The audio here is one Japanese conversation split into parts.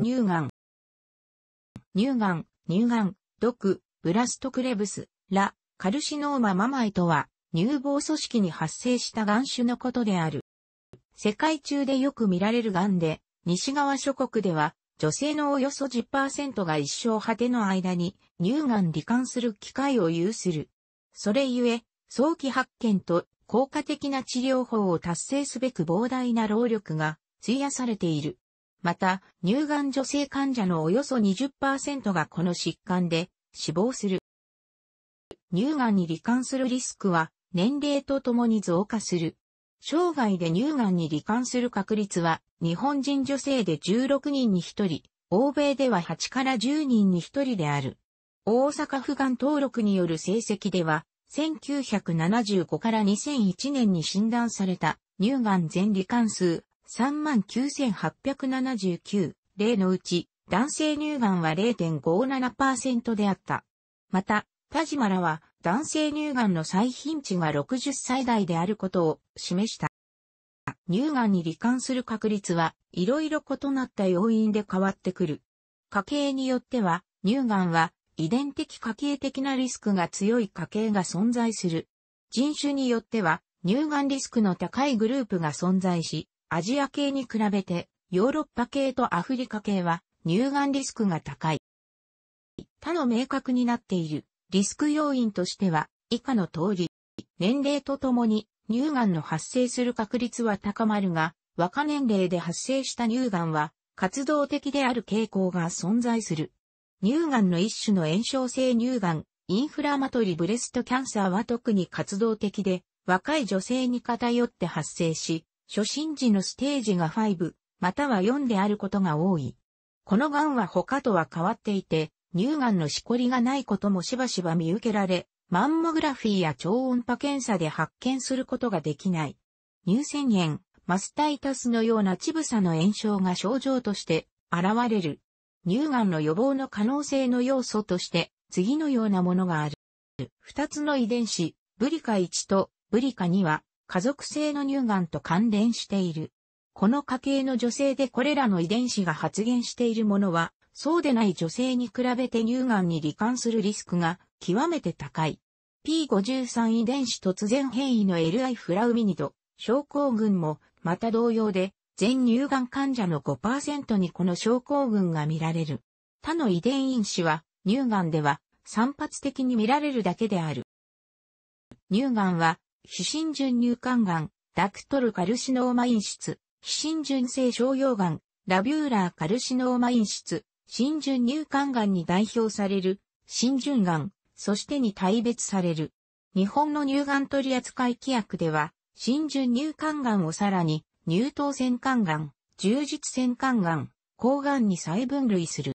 乳がん。乳がん、乳がん、毒、ブラストクレブス、ラ、カルシノーマママイとは、乳房組織に発生した癌種のことである。世界中でよく見られる癌で、西側諸国では、女性のおよそ10%が一生果ての間に乳がん罹患する機会を有する。それゆえ、早期発見と効果的な治療法を達成すべく膨大な労力が費やされている。また、乳がん女性患者のおよそ20%がこの疾患で死亡する。乳がんに罹患するリスクは年齢とともに増加する。生涯で乳がんに罹患する確率は日本人女性で16人に1人、欧米では8から10人に1人である。大阪府がん登録による成績では、1975から2001年に診断された乳がん全罹患数39,879例のうち、男性乳がんは0.57%であった。また、田島らは男性乳がんの最頻値が60歳代であることを示した。乳がんに罹患する確率はいろいろ異なった要因で変わってくる。家系によっては、乳がんは遺伝的家系的なリスクが強い家系が存在する。人種によっては、乳がんリスクの高いグループが存在し、アジア系に比べて、ヨーロッパ系とアフリカ系は、乳がんリスクが高い。他の明確になっているリスク要因としては、以下の通り、年齢とともに乳がんの発生する確率は高まるが、若年齢で発生した乳がんは活動的である傾向が存在する。乳がんの一種の炎症性乳がん、インフラマトリブレストキャンサーは特に活動的で、若い女性に偏って発生し、初心時のステージが5、または4であることが多い。この癌は他とは変わっていて、乳がんのしこりがないこともしばしば見受けられ、マンモグラフィーや超音波検査で発見することができない。乳腺炎、マスタイタスのような乳房の炎症が症状として現れる。乳がんの予防の可能性の要素として次のようなものがある。二つの遺伝子、ブリカ1とブリカ2は家族性の乳がんと関連している。この家系の女性でこれらの遺伝子が発現しているものは、そうでない女性に比べて乳がんに罹患するリスクが極めて高い。P53 遺伝子突然変異の LI フラウミニド症候群もまた同様で全乳がん患者の5%にこの症候群が見られる。他の遺伝因子は乳がんでは散発的に見られるだけである。乳がんは非浸潤乳管癌、ダクトルカルシノーマ因出、非浸潤性小溶癌、ラビューラーカルシノーマ因出、浸潤乳管癌に代表される、浸潤癌、そしてに大別される。日本の乳がん取扱規約では、浸潤乳管癌をさらに、乳頭腺管癌、充実腺管癌、抗がんに再分類する。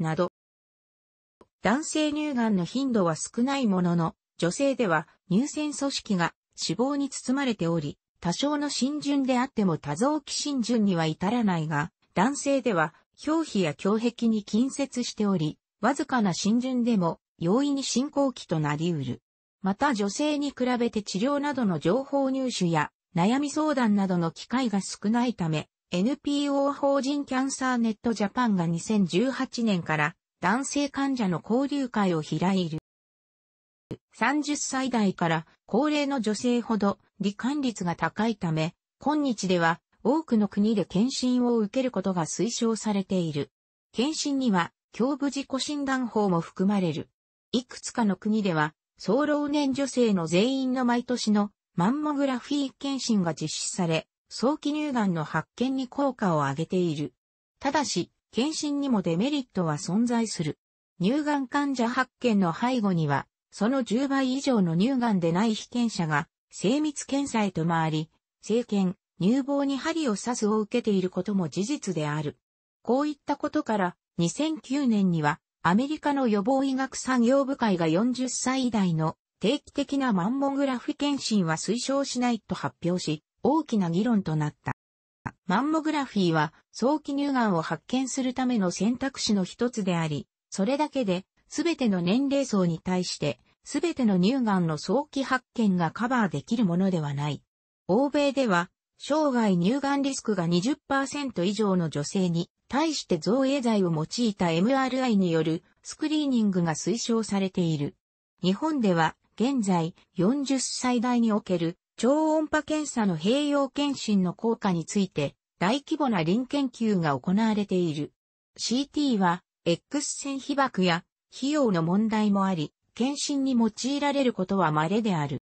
など。男性乳がんの頻度は少ないものの、女性では乳腺組織が脂肪に包まれており、多少の浸潤であっても多臓器浸潤には至らないが、男性では表皮や胸壁に近接しており、わずかな浸潤でも容易に進行期となり得る。また女性に比べて治療などの情報入手や悩み相談などの機会が少ないため、NPO 法人キャンサーネットジャパンが2018年から男性患者の交流会を開いる。30歳代から高齢の女性ほど罹患率が高いため、今日では多くの国で検診を受けることが推奨されている。検診には、胸部自己診断法も含まれる。いくつかの国では、総老年女性の全員の毎年のマンモグラフィー検診が実施され、早期乳がんの発見に効果を上げている。ただし、検診にもデメリットは存在する。乳がん患者発見の背後には、その10倍以上の乳がんでない被験者が、精密検査へと回り、生検、乳房に針を刺すを受けていることも事実である。こういったことから、2009年には、アメリカの予防医学産業部会が40歳以代の定期的なマンモグラフ検診は推奨しないと発表し、大きな議論となった。マンモグラフィーは早期乳がんを発見するための選択肢の一つであり、それだけですべての年齢層に対して、すべての乳がんの早期発見がカバーできるものではない。欧米では、生涯乳がんリスクが20%以上の女性に対して造影剤を用いた MRI によるスクリーニングが推奨されている。日本では現在40歳代における超音波検査の併用検診の効果について大規模な臨研究が行われている。CT は X 線被曝や費用の問題もあり、検診に用いられることは稀である。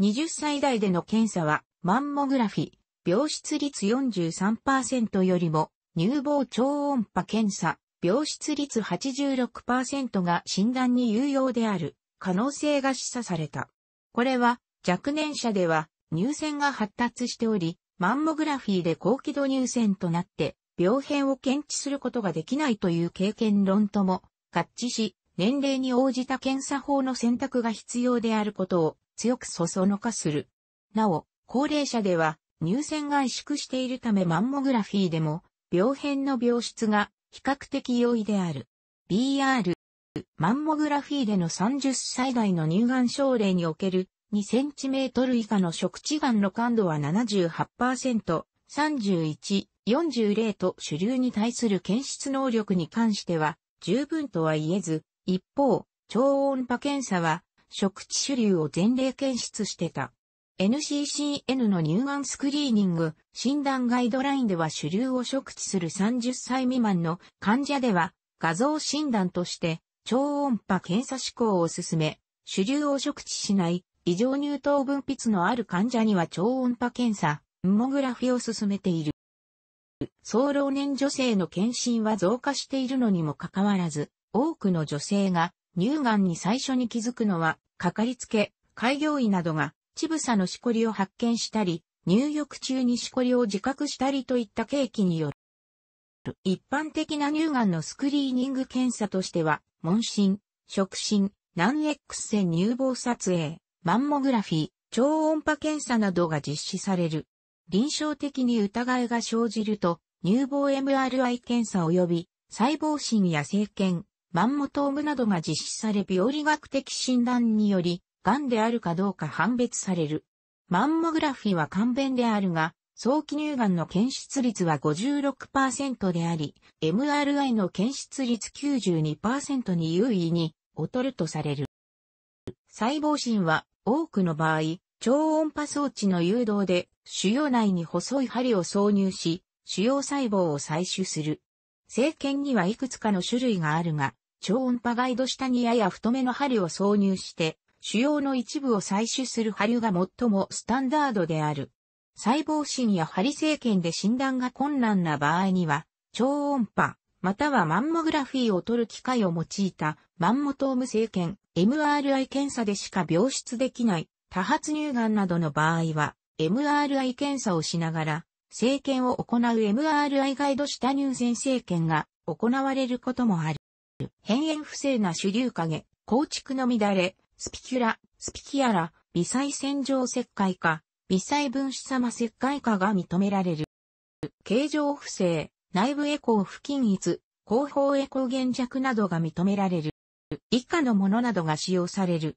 20歳代での検査は、マンモグラフィ、病室率43%よりも、乳房超音波検査、病室率86%が診断に有用である可能性が示唆された。これは若年者では乳腺が発達しており、マンモグラフィーで高輝度乳腺となって病変を検知することができないという経験論とも合致し、年齢に応じた検査法の選択が必要であることを強くそそのかする。なお、高齢者では乳腺が萎縮しているためマンモグラフィーでも病変の病室が比較的容易である。BR、マンモグラフィーでの30歳代の乳がん症例における2センチメートル以下の食地がんの感度は78%、31、40と主流に対する検出能力に関しては十分とは言えず、一方、超音波検査は、食地主流を前例検出してた。NCCN の乳がんスクリーニング診断ガイドラインでは主流を食知する30歳未満の患者では画像診断として超音波検査試行を進め、主流を食知しない異常乳糖分泌のある患者には超音波検査、モグラフィを進めている。総老年女性の検診は増加しているのにもかかわらず、多くの女性が乳がんに最初に気づくのは、かかりつけ、開業医などが、ちぶさのしこりを発見したり、入浴中にしこりを自覚したりといった契機による。一般的な乳がんのスクリーニング検査としては、問診、触診、難 X 線乳房撮影、マンモグラフィー、超音波検査などが実施される。臨床的に疑いが生じると、乳房 MRI 検査及び細胞診や生検、マンモトームなどが実施され病理学的診断により、癌であるかどうか判別される。マンモグラフィは簡便であるが、早期乳がんの検出率は56%であり、MRI の検出率92%に優位に劣るとされる。細胞診は多くの場合、超音波装置の誘導で腫瘍内に細い針を挿入し、腫瘍細胞を採取する。生検にはいくつかの種類があるが、超音波ガイド下にやや太めの針を挿入して、腫瘍の一部を採取する針が最もスタンダードである。細胞診や針生検で診断が困難な場合には、超音波、またはマンモグラフィーを取る機械を用いたマンモトーム生検、MRI 検査でしか病出できない多発乳がんなどの場合は、MRI 検査をしながら、生検を行う MRI ガイド下乳腺生検が行われることもある。変炎不正な主流影、構築の乱れ、スピキュラ、スピキアラ、微細洗浄石灰化、微細分子様石灰化が認められる。形状不正、内部エコー不均一、後方エコー減弱などが認められる。以下のものなどが使用される。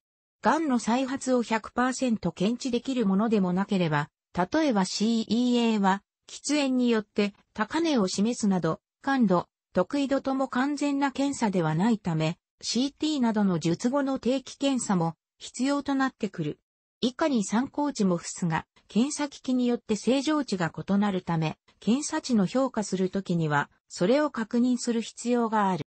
癌の再発を100%検知できるものでもなければ、例えば CEA は、喫煙によって高値を示すなど、感度、得意度とも完全な検査ではないため、CT などの術後の定期検査も必要となってくる。以下に参考値も付すが、検査機器によって正常値が異なるため、検査値の評価するときには、それを確認する必要がある。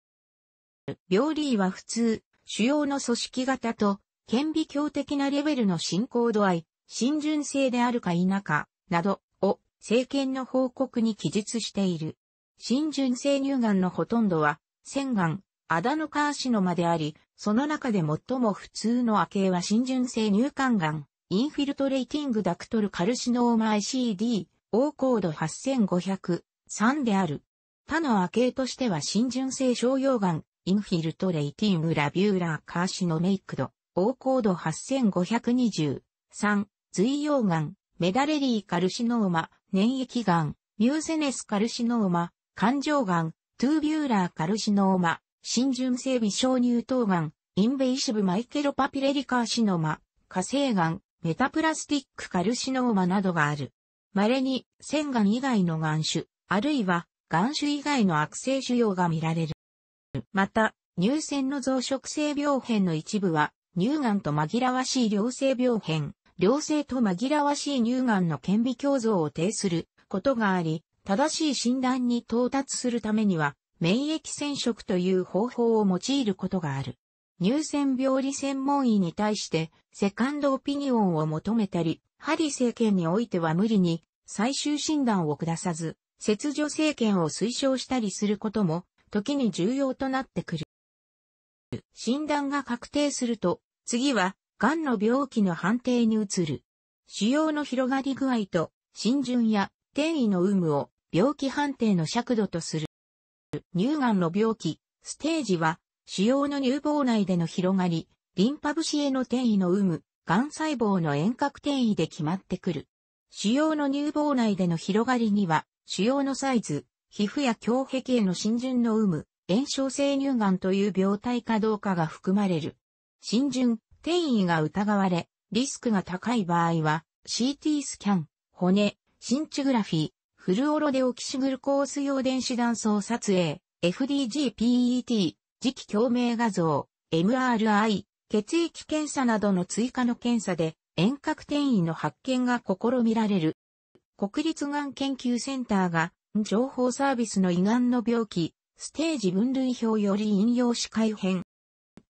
病理医は普通、主要の組織型と顕微鏡的なレベルの進行度合い、浸潤性であるか否か、などを政権の報告に記述している。浸潤性乳がんのほとんどは、腺がん、アダノカーシノマであり、その中で最も普通の亜系は浸潤性乳管がん、インフィルトレイティングダクトルカルシノーマ ICD、O コード8500、3である。他の亜系としては浸潤性小溶がん、インフィルトレイティングラビューラーカーシノメイクド、高高度8520、3、髄溶岩、メダレリーカルシノーマ、粘液岩、ミューセネスカルシノーマ、環状岩、トゥービューラーカルシノーマ、新純性微小乳頭岩、インベイシブマイケロパピレリカーシノマ、火星岩、メタプラスティックカルシノーマなどがある。稀に、腺岩以外の岩種、あるいは、岩種以外の悪性腫瘍が見られる。また、乳腺の増殖性病変の一部は、乳がんと紛らわしい良性病変、良性と紛らわしい乳がんの顕微鏡像を呈することがあり、正しい診断に到達するためには、免疫染色という方法を用いることがある。乳腺病理専門医に対して、セカンドオピニオンを求めたり、針政権においては無理に最終診断を下さず、切除政権を推奨したりすることも、時に重要となってくる。診断が確定すると、次は、癌の病気の判定に移る。腫瘍の広がり具合と、浸潤や転移の有無を病気判定の尺度とする。乳がんの病気、ステージは、腫瘍の乳房内での広がり、リンパ節への転移の有無、癌細胞の遠隔転移で決まってくる。腫瘍の乳房内での広がりには、腫瘍のサイズ、皮膚や胸壁への浸潤の有無、炎症性乳がんという病態かどうかが含まれる。浸潤、転移が疑われ、リスクが高い場合は、CT スキャン、骨、シチグラフィー、フルオロデオキシグルコース用電子断層撮影、FDG-PET、磁気共鳴画像、MRI、血液検査などの追加の検査で遠隔転移の発見が試みられる。国立がん研究センターが情報サービスの胃がんの病気、ステージ分類表より引用し改変、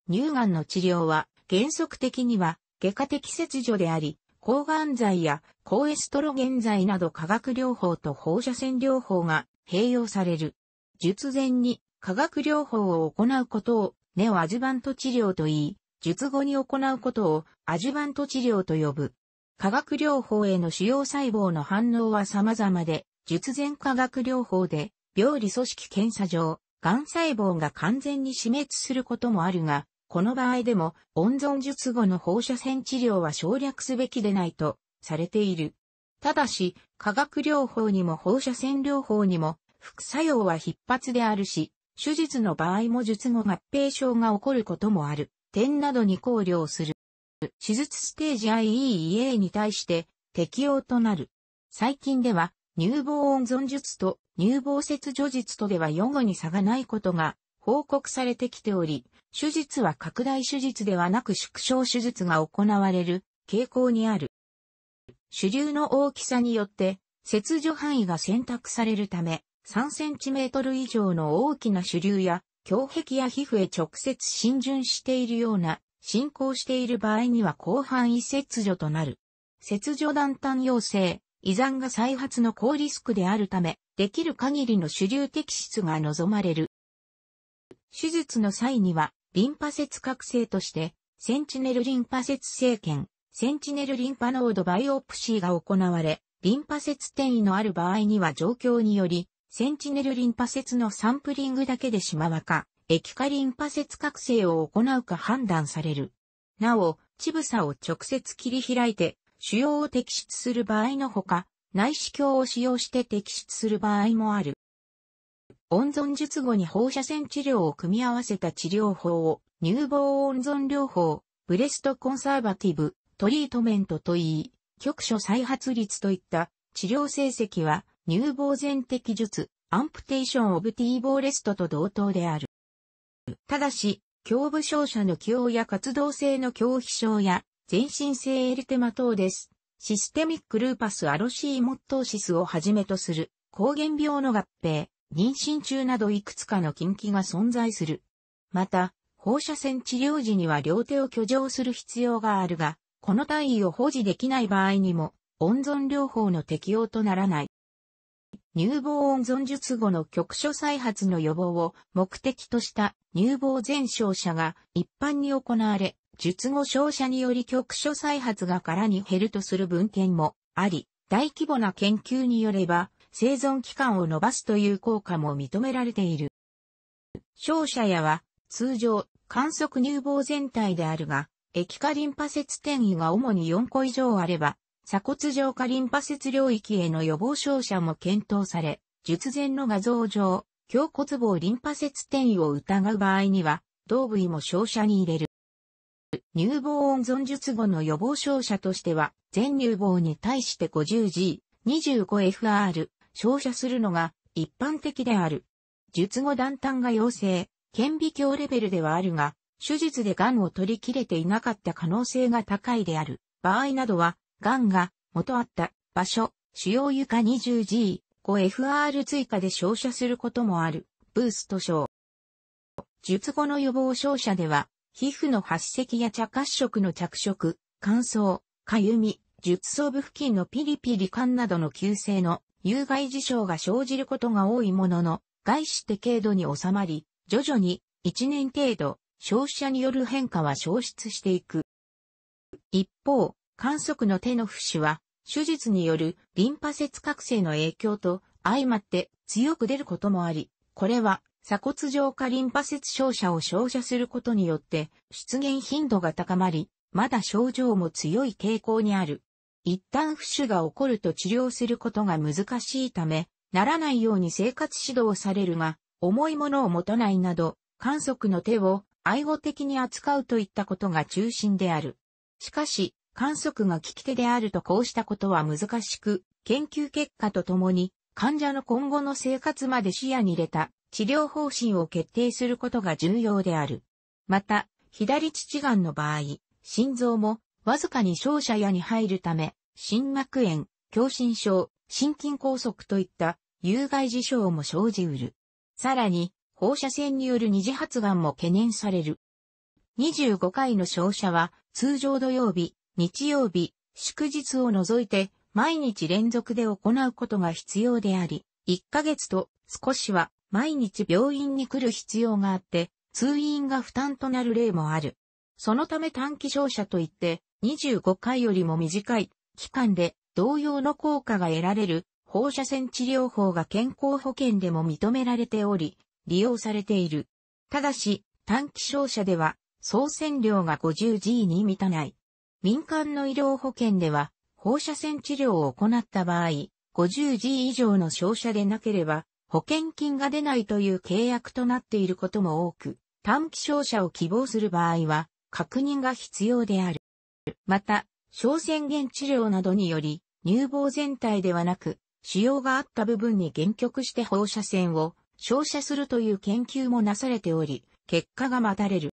乳がんの治療は原則的には外科的切除であり、抗がん剤や抗エストロゲン剤など化学療法と放射線療法が併用される。術前に化学療法を行うことをネオアジュバント治療と言い、術後に行うことをアジュバント治療と呼ぶ。化学療法への主要細胞の反応は様々で、術前化学療法で病理組織検査上、癌細胞が完全に死滅することもあるが、この場合でも温存術後の放射線治療は省略すべきでないとされている。ただし、化学療法にも放射線療法にも副作用は必発であるし、手術の場合も術後合併症が起こることもある。点などに考慮する。手術ステージ IEEA に対して適用となる。最近では、乳房温存術と乳房切除術とでは予後に差がないことが報告されてきており、手術は拡大手術ではなく縮小手術が行われる傾向にある。主流の大きさによって、切除範囲が選択されるため、3センチメートル以上の大きな主流や、胸壁や皮膚へ直接浸潤しているような、進行している場合には広範囲切除となる。切除断端要請、遺産が再発の高リスクであるため、できる限りの主流摘出が望まれる。手術の際には、リンパ節覚醒として、センチネルリンパ節生検、センチネルリンパノードバイオプシーが行われ、リンパ節転移のある場合には状況により、センチネルリンパ節のサンプリングだけでしまわか、液化リンパ節覚醒を行うか判断される。なお、乳房を直接切り開いて、腫瘍を摘出する場合のほか、内視鏡を使用して摘出する場合もある。温存術後に放射線治療を組み合わせた治療法を乳房温存療法、ブレストコンサーバティブ、トリートメントといい、局所再発率といった治療成績は乳房全摘術、アンプテーションオブティーボーレストと同等である。ただし、胸部症者の起用や活動性の恐怖症や全身性エルテマ等です。システミックルーパスアロシーモットーシスをはじめとする抗原病の合併、妊娠中などいくつかの禁忌が存在する。また、放射線治療時には両手を挙上する必要があるが、この体位を保持できない場合にも、温存療法の適用とならない。乳房温存術後の局所再発の予防を目的とした乳房全症者が一般に行われ、術後症者により局所再発が空に減るとする文献もあり、大規模な研究によれば、生存期間を伸ばすという効果も認められている。照射屋は通常観測乳房全体であるが、液化リンパ節転移が主に4個以上あれば、鎖骨上下リンパ節領域への予防照射も検討され、術前の画像上、胸骨棒リンパ節転移を疑う場合には、同部位も照射に入れる。乳房温存術後の予防照射としては、全乳房に対して 50G、25FR、照射するのが一般的である。術後断端が陽性、顕微鏡レベルではあるが、手術で癌を取り切れていなかった可能性が高いである。場合などは、癌が元あった場所、主要床 20G、5FR 追加で照射することもある。ブースト症。術後の予防照射では、皮膚の発石や茶褐色の着色、乾燥、かゆみ、術装部付近のピリピリ感などの急性の有害事象が生じることが多いものの、外って軽度に収まり、徐々に1年程度、消費者による変化は消失していく。一方、観測の手の節は、手術によるリンパ節覚醒の影響と相まって強く出ることもあり、これは鎖骨上下リンパ節照射を照射することによって出現頻度が高まり、まだ症状も強い傾向にある。一旦不死が起こると治療することが難しいため、ならないように生活指導されるが、重いものを持たないなど、観測の手を愛護的に扱うといったことが中心である。しかし、観測が利き手であるとこうしたことは難しく、研究結果とともに、患者の今後の生活まで視野に入れた治療方針を決定することが重要である。また、左乳がんの場合、心臓もわずかに照射矢に入るため、心膜炎、狭心症、心筋梗塞といった有害事象も生じうる。さらに、放射線による二次発がんも懸念される。25回の照射は、通常土曜日、日曜日、祝日を除いて、毎日連続で行うことが必要であり、1ヶ月と少しは毎日病院に来る必要があって、通院が負担となる例もある。そのため短期照射といって、25回よりも短い期間で同様の効果が得られる放射線治療法が健康保険でも認められており、利用されている。ただし、短期照射では、総線量が 50G に満たない。民間の医療保険では、放射線治療を行った場合、50G 以上の照射でなければ、保険金が出ないという契約となっていることも多く、短期照射を希望する場合は、確認が必要である。また、小宣言治療などにより、乳房全体ではなく、腫瘍があった部分に限局して放射線を照射するという研究もなされており、結果が待たれる。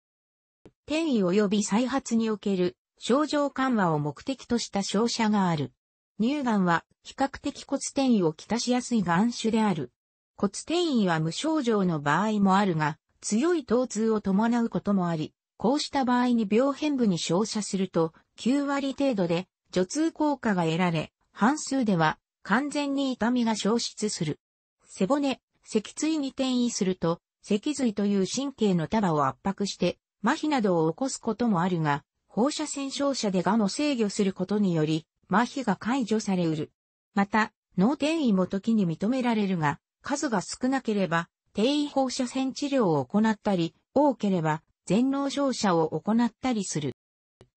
転移及び再発における症状緩和を目的とした照射がある。乳がんは比較的骨転移をきたしやすいがん種である。骨転移は無症状の場合もあるが、強い疼痛を伴うこともあり、こうした場合に病変部に照射すると9割程度で除痛効果が得られ、半数では完全に痛みが消失する。背骨、脊椎に転移すると、脊髄という神経の束を圧迫して、麻痺などを起こすこともあるが、放射線照射でがん制御することにより、麻痺が解除されうる。また、脳転移も時に認められるが、数が少なければ、転移放射線治療を行ったり、多ければ、全脳照射を行ったりする。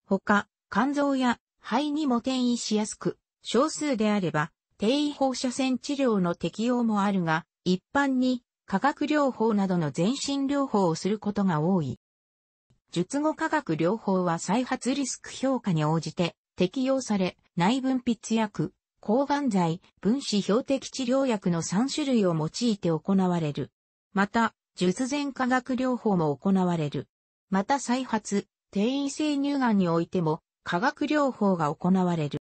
他、肝臓や肺にも転移しやすく、少数であれば、低位放射線治療の適用もあるが、一般に化学療法などの全身療法をすることが多い。術後化学療法は再発リスク評価に応じて適用され、内分泌薬、抗がん剤、分子標的治療薬の3種類を用いて行われる。また、術前化学療法も行われる。また再発、転移性乳がんにおいても、化学療法が行われる。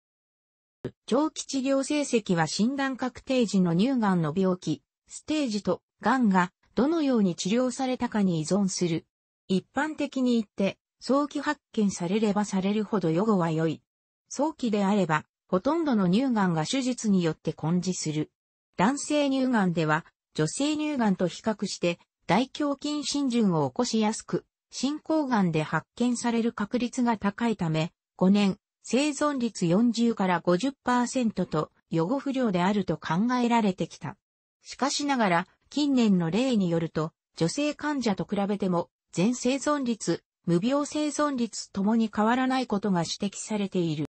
長期治療成績は診断確定時の乳がんの病気、ステージと、がんがどのように治療されたかに依存する。一般的に言って、早期発見されればされるほど予後は良い。早期であれば、ほとんどの乳がんが手術によって根治する。男性乳がんでは、女性乳がんと比較して、大胸筋浸潤を起こしやすく、進行がんで発見される確率が高いため、5年、生存率40から50%と予後不良であると考えられてきた。しかしながら、近年の例によると、女性患者と比べても、全生存率、無病生存率ともに変わらないことが指摘されている。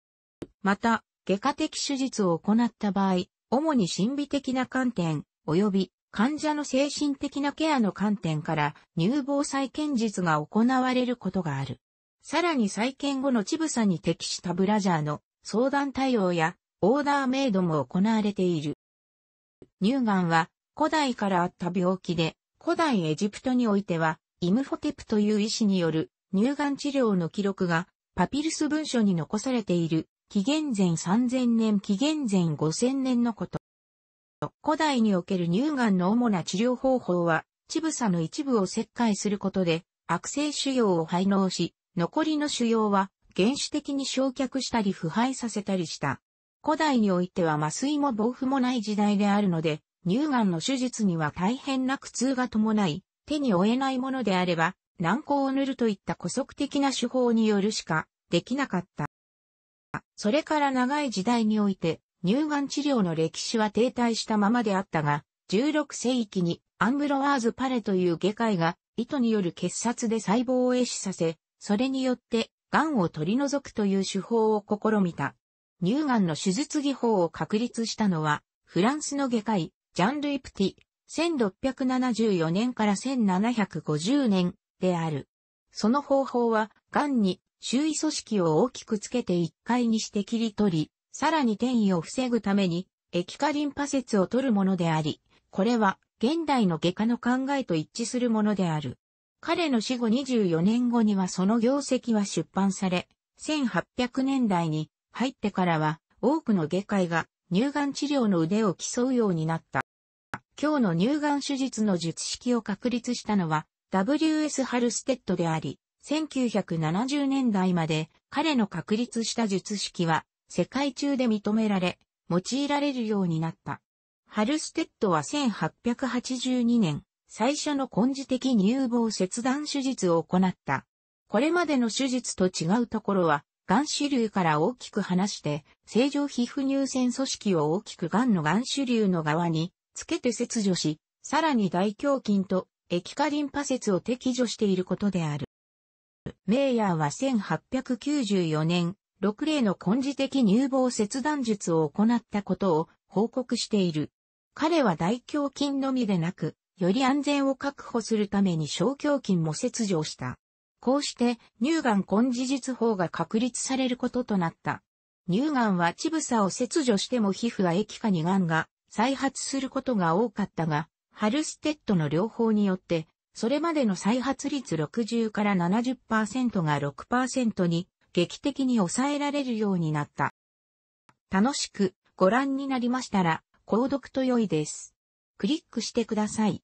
また、外科的手術を行った場合、主に心理的な観点、及び患者の精神的なケアの観点から乳房再建術が行われることがある。さらに再建後のチブサに適したブラジャーの相談対応やオーダーメイドも行われている。乳がんは古代からあった病気で、古代エジプトにおいては、イムフォテプという医師による乳がん治療の記録がパピルス文書に残されている紀元前3000年紀元前5000年のこと。古代における乳がんの主な治療方法は、チブサの一部を切開することで悪性腫瘍を排納し、残りの腫瘍は原始的に焼却したり腐敗させたりした。古代においては麻酔も防腐もない時代であるので、乳がんの手術には大変な苦痛が伴い、手に負えないものであれば、軟膏を塗るといった古速的な手法によるしかできなかった。それから長い時代において、乳がん治療の歴史は停滞したままであったが、16世紀にアンブロワーズ・パレという外科医が糸による結殺で細胞を壊死させ、それによって、癌を取り除くという手法を試みた。乳がんの手術技法を確立したのは、フランスの外科医、ジャンルイプティ、1674年から1750年である。その方法は、癌に周囲組織を大きくつけて1回にして切り取り、さらに転移を防ぐために、液化リンパ節を取るものであり、これは現代の外科の考えと一致するものである。彼の死後24年後にはその業績は出版され、1800年代に入ってからは多くの外科医が乳がん治療の腕を競うようになった。今日の乳がん手術の術式を確立したのは W.S. ハルステッドであり、1970年代まで彼の確立した術式は世界中で認められ、用いられるようになった。ハルステッドは1882年、最初の根治的乳房切断手術を行った。これまでの手術と違うところは、癌種類から大きく離して、正常皮膚乳腺組織を大きく癌の癌種類の側につけて切除し、さらに大胸筋と液化リンパ節を摘除していることである。メイヤーは1894年、6例の根治的乳房切断術を行ったことを報告している。彼は大胸筋のみでなく、より安全を確保するために小胸筋も切除した。こうして乳がん根治術法が確立されることとなった。乳がんは乳房を切除しても皮膚は液化にがんが再発することが多かったが、ハルステッドの療法によって、それまでの再発率60から70%が6%に劇的に抑えられるようになった。楽しくご覧になりましたら、購読と良いです。クリックしてください。